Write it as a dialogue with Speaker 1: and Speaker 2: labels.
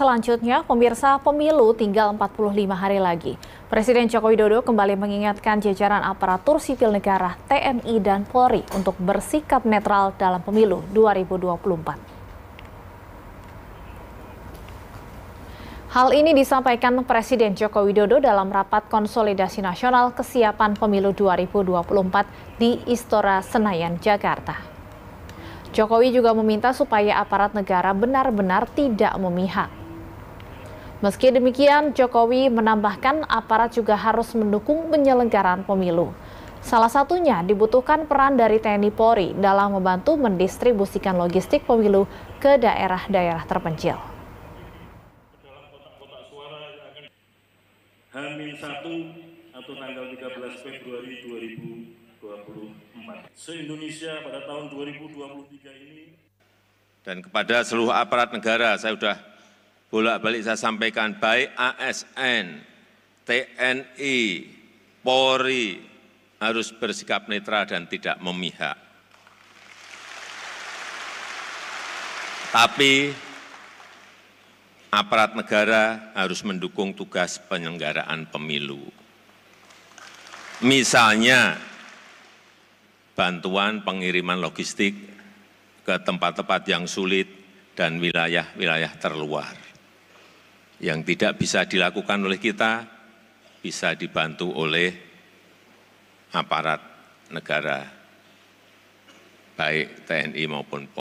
Speaker 1: Selanjutnya, pemirsa pemilu tinggal 45 hari lagi. Presiden Joko Widodo kembali mengingatkan jajaran aparatur sipil negara TNI dan Polri untuk bersikap netral dalam pemilu 2024. Hal ini disampaikan Presiden Joko Widodo dalam rapat konsolidasi nasional kesiapan pemilu 2024 di Istora Senayan, Jakarta. Jokowi juga meminta supaya aparat negara benar-benar tidak memihak. Meski demikian, Jokowi menambahkan aparat juga harus mendukung penyelenggaraan pemilu. Salah satunya dibutuhkan peran dari TNI Polri dalam membantu mendistribusikan logistik pemilu ke daerah-daerah terpencil.
Speaker 2: Hamin 1 atau tanggal 13 Februari 2024. Se-Indonesia pada tahun 2023 ini.
Speaker 3: Dan kepada seluruh aparat negara, saya sudah bolak-balik saya sampaikan, baik ASN, TNI, Polri, harus bersikap netral dan tidak memihak. Tapi aparat negara harus mendukung tugas penyelenggaraan pemilu. Misalnya, bantuan pengiriman logistik ke tempat-tempat yang sulit dan wilayah-wilayah terluar yang tidak bisa dilakukan oleh kita bisa dibantu oleh aparat negara baik TNI maupun polri